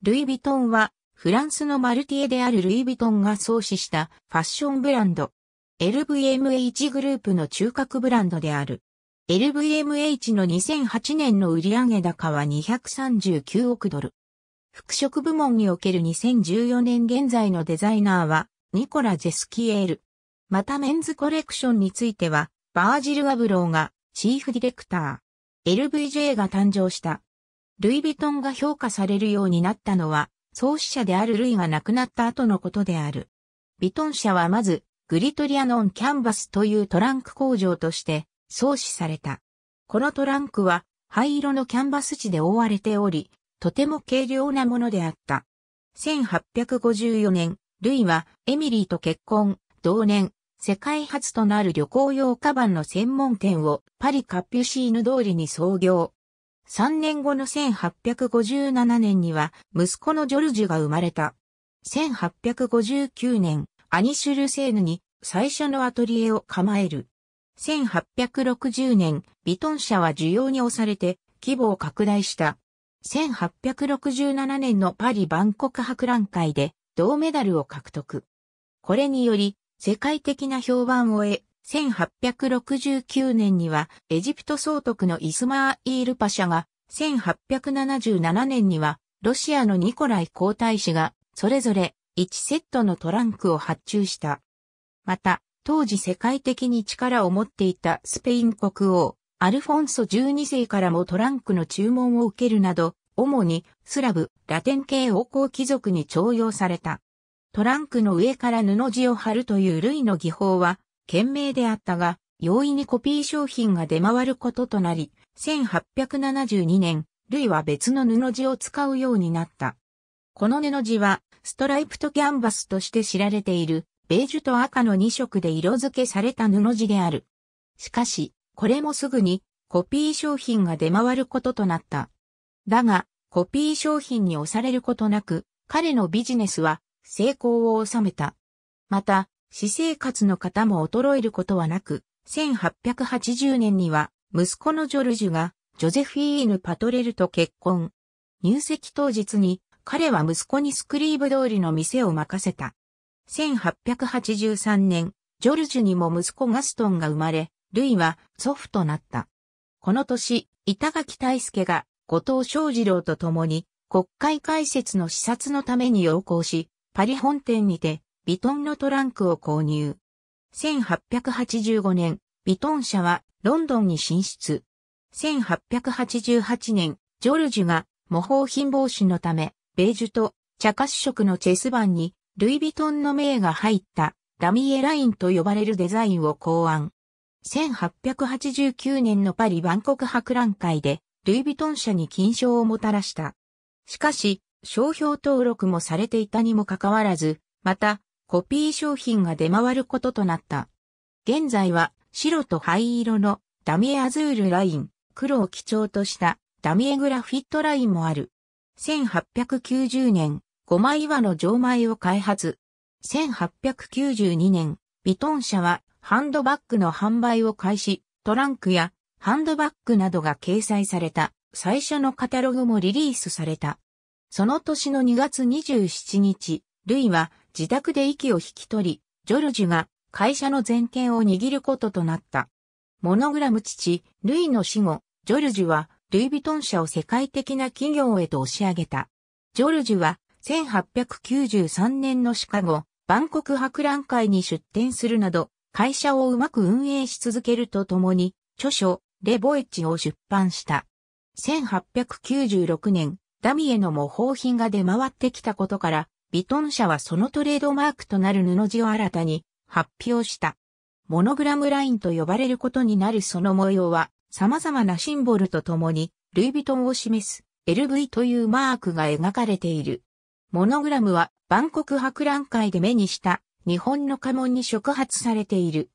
ルイ・ヴィトンは、フランスのマルティエであるルイ・ヴィトンが創始したファッションブランド。LVMH グループの中核ブランドである。LVMH の2008年の売上高は239億ドル。服飾部門における2014年現在のデザイナーはニコラ・ゼスキエール。またメンズコレクションについてはバージル・アブローがチーフディレクター。LVJ が誕生したルイ・ヴィトンが評価されるようになったのは、創始者であるルイが亡くなった後のことである。ヴィトン社はまず、グリトリアノン・キャンバスというトランク工場として創始された。このトランクは灰色のキャンバス地で覆われており、とても軽量なものであった。1854年、ルイはエミリーと結婚、同年、世界初となる旅行用カバンの専門店をパリカッピュシーヌ通りに創業。3年後の1857年には息子のジョルジュが生まれた。1859年、アニシュルセーヌに最初のアトリエを構える。1860年、ヴィトン社は需要に押されて規模を拡大した。1867年のパリ万国博覧会で銅メダルを獲得。これにより世界的な評判を得、1869年にはエジプト総督のイスマーイールパシャが、1877年にはロシアのニコライ皇太子が、それぞれ1セットのトランクを発注した。また、当時世界的に力を持っていたスペイン国王、アルフォンソ12世からもトランクの注文を受けるなど、主にスラブ、ラテン系王侯貴族に徴用された。トランクの上から布地を貼るという類の技法は、懸命であったが、容易にコピー商品が出回ることとなり、1872年、ルイは別の布地を使うようになった。この布地は、ストライプとキャンバスとして知られている、ベージュと赤の2色で色付けされた布地である。しかし、これもすぐに、コピー商品が出回ることとなった。だが、コピー商品に押されることなく、彼のビジネスは成功を収めた。また、私生活の方も衰えることはなく、1880年には息子のジョルジュがジョゼフィーヌ・パトレルと結婚。入籍当日に彼は息子にスクリーブ通りの店を任せた。1883年、ジョルジュにも息子ガストンが生まれ、ルイは祖父となった。この年、板垣大介が後藤昌二郎と共に国会開設の視察のために要行し、パリ本店にてヴィトンのトランクを購入。1885年、ヴィトン社はロンドンに進出。1888年、ジョルジュが模倣品防止のため、ベージュと茶褐色のチェス盤に、ルイ・ヴィトンの名が入ったダミエラインと呼ばれるデザインを考案。1889年のパリ万国博覧会で、ルイ・ヴィトン社に金賞をもたらした。しかし、商標登録もされていたにもかかわらず、また、コピー商品が出回ることとなった。現在は白と灰色のダミエアズールライン、黒を基調としたダミエグラフィットラインもある。1890年、5枚岩の錠前を開発。1892年、ビトン社はハンドバッグの販売を開始、トランクやハンドバッグなどが掲載された最初のカタログもリリースされた。その年の2月27日、ルイは自宅で息を引き取り、ジョルジュが会社の全権を握ることとなった。モノグラム父、ルイの死後、ジョルジュはルイ・ヴィトン社を世界的な企業へと押し上げた。ジョルジュは1893年のシカゴ、万国博覧会に出展するなど、会社をうまく運営し続けるとともに、著書、レボエッジを出版した。1896年、ダミエの模倣品が出回ってきたことから、ビトン社はそのトレードマークとなる布地を新たに発表した。モノグラムラインと呼ばれることになるその模様は様々なシンボルとともにルイ・ヴィトンを示す LV というマークが描かれている。モノグラムは万国博覧会で目にした日本の家紋に触発されている。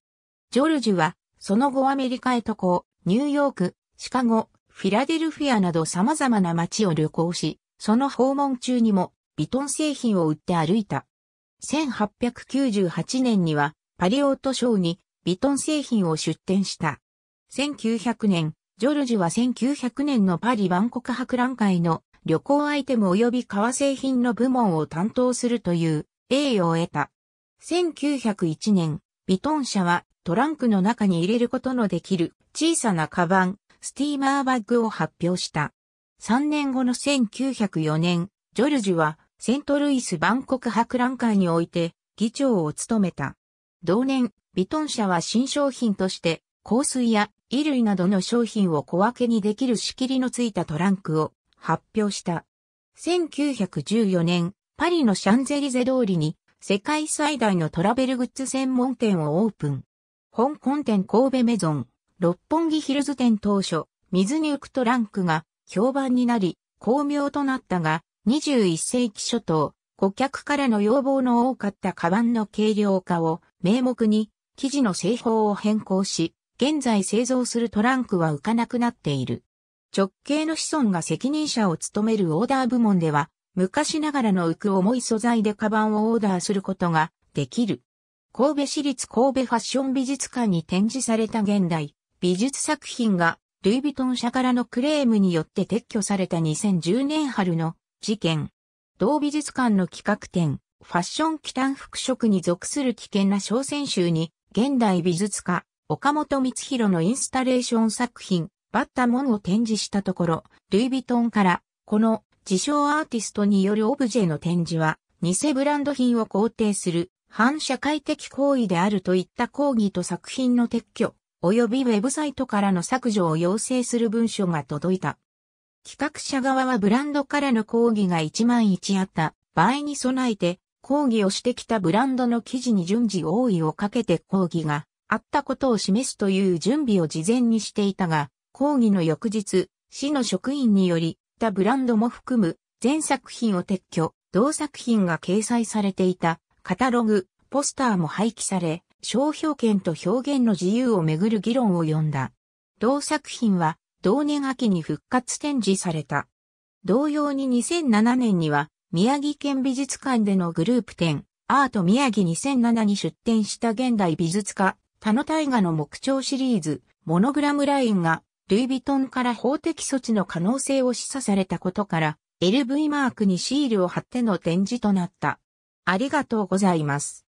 ジョルジュはその後アメリカへ渡航、ニューヨーク、シカゴ、フィラデルフィアなど様々な街を旅行し、その訪問中にもビトン製品を売って歩いた。1898年にはパリオートショーにビトン製品を出展した。1900年、ジョルジュは1900年のパリ万国博覧会の旅行アイテム及び革製品の部門を担当するという栄誉を得た。1901年、ビトン社はトランクの中に入れることのできる小さなカバン、スティーマーバッグを発表した。3年後の1904年、ジョルジュはセントルイス万国博覧会において議長を務めた。同年、ビトン社は新商品として香水や衣類などの商品を小分けにできる仕切りのついたトランクを発表した。1914年、パリのシャンゼリゼ通りに世界最大のトラベルグッズ専門店をオープン。香港店神戸メゾン、六本木ヒルズ店当初、水に浮くトランクが評判になり、巧妙となったが、21世紀初頭、顧客からの要望の多かったカバンの軽量化を名目に生地の製法を変更し、現在製造するトランクは浮かなくなっている。直系の子孫が責任者を務めるオーダー部門では、昔ながらの浮く重い素材でカバンをオーダーすることができる。神戸市立神戸ファッション美術館に展示された現代美術作品がルイ・ヴィトン社からのクレームによって撤去された2010年春の事件。同美術館の企画展、ファッション忌憚服飾に属する危険な小選集に、現代美術家、岡本光弘のインスタレーション作品、バッタモンを展示したところ、ルイ・ヴィトンから、この自称アーティストによるオブジェの展示は、偽ブランド品を肯定する反社会的行為であるといった抗議と作品の撤去、及びウェブサイトからの削除を要請する文書が届いた。企画者側はブランドからの抗議が1万1あった場合に備えて、抗議をしてきたブランドの記事に順次応意をかけて抗議があったことを示すという準備を事前にしていたが、抗議の翌日、市の職員により、他ブランドも含む全作品を撤去、同作品が掲載されていたカタログ、ポスターも廃棄され、商標権と表現の自由をめぐる議論を呼んだ。同作品は同年秋に復活展示された。同様に2007年には、宮城県美術館でのグループ展、アート宮城2007に出展した現代美術家、田野大河の木彫シリーズ、モノグラムラインが、ルイ・ヴィトンから法的措置の可能性を示唆されたことから、LV マークにシールを貼っての展示となった。ありがとうございます。